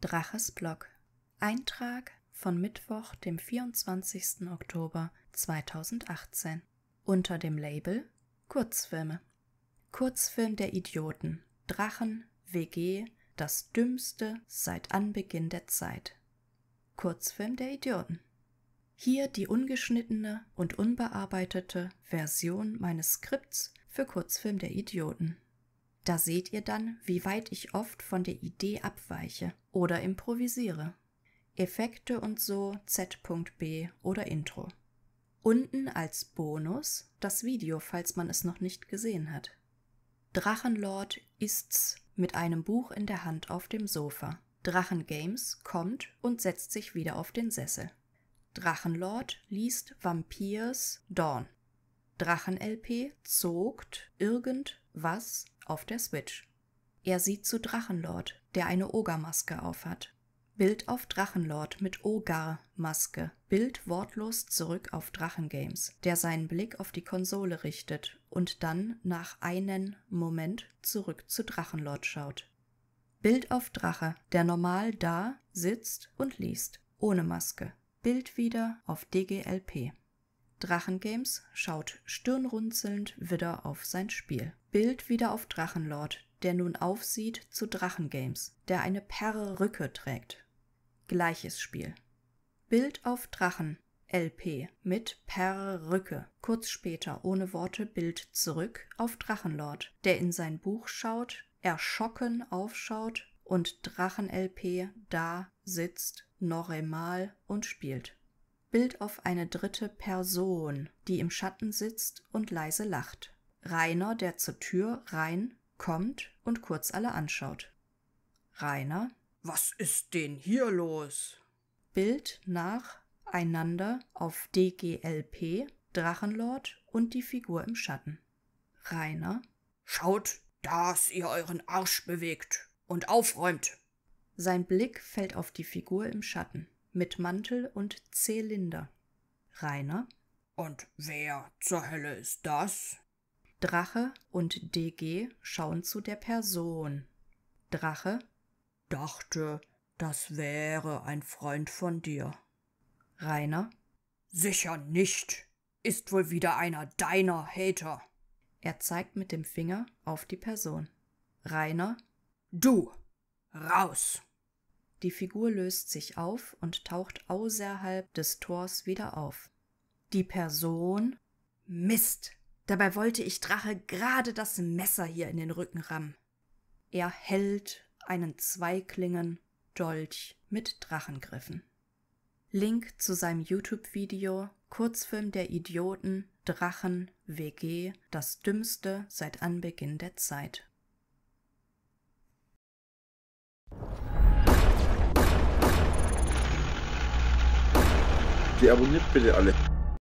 Draches Blog. Eintrag von Mittwoch, dem 24. Oktober 2018. Unter dem Label Kurzfilme. Kurzfilm der Idioten. Drachen, WG, das Dümmste seit Anbeginn der Zeit. Kurzfilm der Idioten. Hier die ungeschnittene und unbearbeitete Version meines Skripts für Kurzfilm der Idioten. Da seht ihr dann, wie weit ich oft von der Idee abweiche oder improvisiere. Effekte und so Z.B oder Intro. Unten als Bonus das Video, falls man es noch nicht gesehen hat. Drachenlord ist's mit einem Buch in der Hand auf dem Sofa. Drachen Games kommt und setzt sich wieder auf den Sessel. Drachenlord liest Vampires Dawn. Drachen-LP zogt irgend was auf der Switch. Er sieht zu Drachenlord, der eine Ogermaske aufhat. Bild auf Drachenlord mit Ogar-Maske. Bild wortlos zurück auf Drachengames, der seinen Blick auf die Konsole richtet und dann nach einem Moment zurück zu Drachenlord schaut. Bild auf Drache, der normal da sitzt und liest, ohne Maske. Bild wieder auf DGLP. Drachengames schaut stirnrunzelnd wieder auf sein Spiel. Bild wieder auf Drachenlord, der nun aufsieht zu Drachengames, der eine Perrücke trägt. Gleiches Spiel. Bild auf Drachen, LP, mit Perrücke. Kurz später, ohne Worte, Bild zurück auf Drachenlord, der in sein Buch schaut, erschrocken aufschaut und Drachen-LP da sitzt, noch einmal und spielt. Bild auf eine dritte Person, die im Schatten sitzt und leise lacht. Rainer, der zur Tür rein kommt und kurz alle anschaut. Rainer. Was ist denn hier los? Bild nacheinander auf DGLP, Drachenlord und die Figur im Schatten. Rainer. Schaut, dass ihr euren Arsch bewegt und aufräumt. Sein Blick fällt auf die Figur im Schatten mit Mantel und Zylinder. Rainer. Und wer zur Hölle ist das? Drache und DG schauen zu der Person. Drache dachte, das wäre ein Freund von dir. Rainer sicher nicht. Ist wohl wieder einer deiner Hater. Er zeigt mit dem Finger auf die Person. Rainer Du raus. Die Figur löst sich auf und taucht außerhalb des Tors wieder auf. Die Person Mist. Dabei wollte ich Drache gerade das Messer hier in den Rücken rammen. Er hält einen Zweiklingen Dolch mit Drachengriffen. Link zu seinem YouTube-Video Kurzfilm der Idioten Drachen WG das dümmste seit Anbeginn der Zeit. Die abonniert bitte alle.